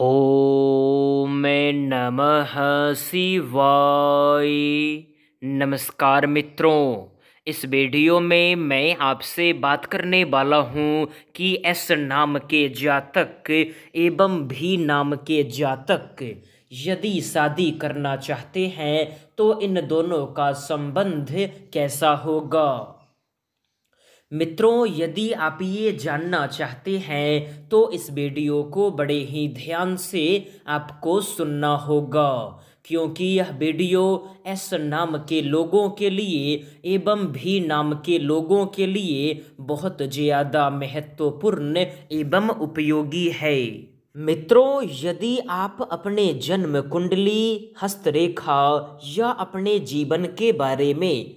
ओम नमः शिवाय नमस्कार मित्रों इस वीडियो में मैं आपसे बात करने वाला हूँ कि एस नाम के जातक एवं भी नाम के जातक यदि शादी करना चाहते हैं तो इन दोनों का संबंध कैसा होगा मित्रों यदि आप ये जानना चाहते हैं तो इस वीडियो को बड़े ही ध्यान से आपको सुनना होगा क्योंकि यह वीडियो एस नाम के लोगों के लिए एवं भी नाम के लोगों के लिए बहुत ज़्यादा महत्वपूर्ण एवं उपयोगी है मित्रों यदि आप अपने जन्म कुंडली हस्तरेखा या अपने जीवन के बारे में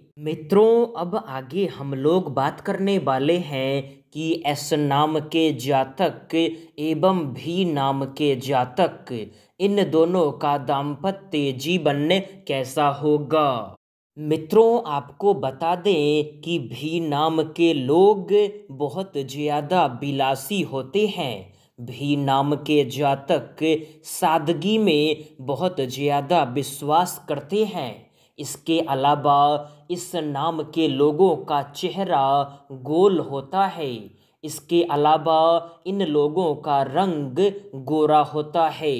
मित्रों अब आगे हम लोग बात करने वाले हैं कि एस नाम के जातक एवं भी नाम के जातक इन दोनों का दाम्पत्य जीवन कैसा होगा मित्रों आपको बता दें कि भी नाम के लोग बहुत ज़्यादा बिलासी होते हैं भी नाम के जातक सादगी में बहुत ज़्यादा विश्वास करते हैं इसके अलावा इस नाम के लोगों का चेहरा गोल होता है इसके अलावा इन लोगों का रंग गोरा होता है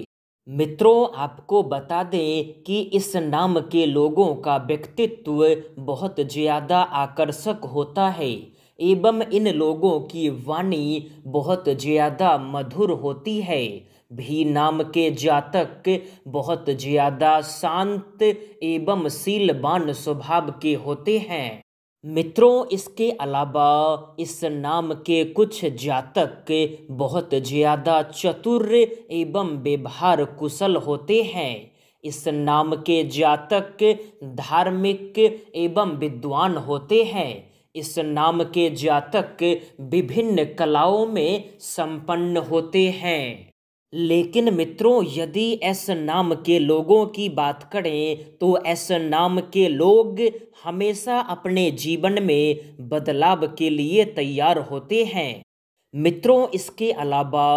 मित्रों आपको बता दें कि इस नाम के लोगों का व्यक्तित्व बहुत ज़्यादा आकर्षक होता है एवं इन लोगों की वाणी बहुत ज़्यादा मधुर होती है भी नाम के जातक बहुत ज़्यादा शांत एवं शीलबान स्वभाव के होते हैं मित्रों इसके अलावा इस नाम के कुछ जातक बहुत ज़्यादा चतुर एवं व्यवहार कुशल होते हैं इस नाम के जातक धार्मिक एवं विद्वान होते हैं इस नाम के जातक विभिन्न कलाओं में संपन्न होते हैं लेकिन मित्रों यदि ऐस नाम के लोगों की बात करें तो ऐस नाम के लोग हमेशा अपने जीवन में बदलाव के लिए तैयार होते हैं मित्रों इसके अलावा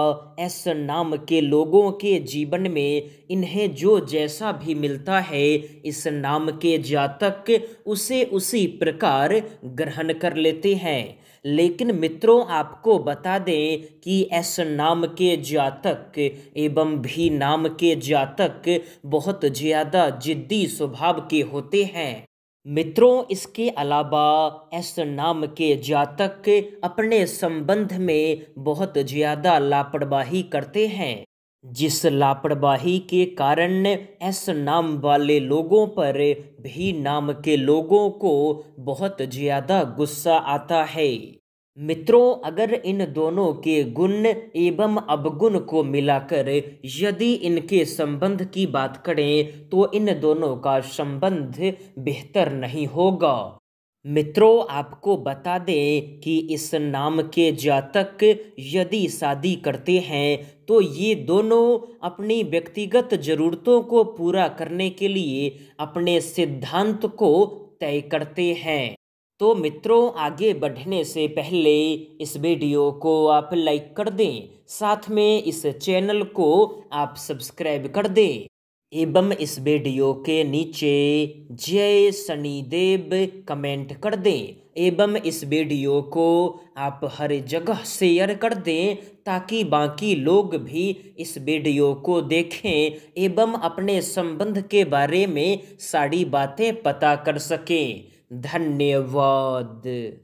एस नाम के लोगों के जीवन में इन्हें जो जैसा भी मिलता है इस नाम के जातक उसे उसी प्रकार ग्रहण कर लेते हैं लेकिन मित्रों आपको बता दें कि एस नाम के जातक एवं भी नाम के जातक बहुत ज़्यादा जिद्दी स्वभाव के होते हैं मित्रों इसके अलावा एस नाम के जातक अपने संबंध में बहुत ज़्यादा लापरवाही करते हैं जिस लापरवाही के कारण एस नाम वाले लोगों पर भी नाम के लोगों को बहुत ज़्यादा गुस्सा आता है मित्रों अगर इन दोनों के गुण एवं अवगुण को मिलाकर यदि इनके संबंध की बात करें तो इन दोनों का संबंध बेहतर नहीं होगा मित्रों आपको बता दें कि इस नाम के जातक यदि शादी करते हैं तो ये दोनों अपनी व्यक्तिगत जरूरतों को पूरा करने के लिए अपने सिद्धांत को तय करते हैं तो मित्रों आगे बढ़ने से पहले इस वीडियो को आप लाइक कर दें साथ में इस चैनल को आप सब्सक्राइब कर दें एवं इस वीडियो के नीचे जय शनिदेव कमेंट कर दें एवं इस वीडियो को आप हर जगह शेयर कर दें ताकि बाकी लोग भी इस वीडियो को देखें एवं अपने संबंध के बारे में सारी बातें पता कर सकें धन्यवाद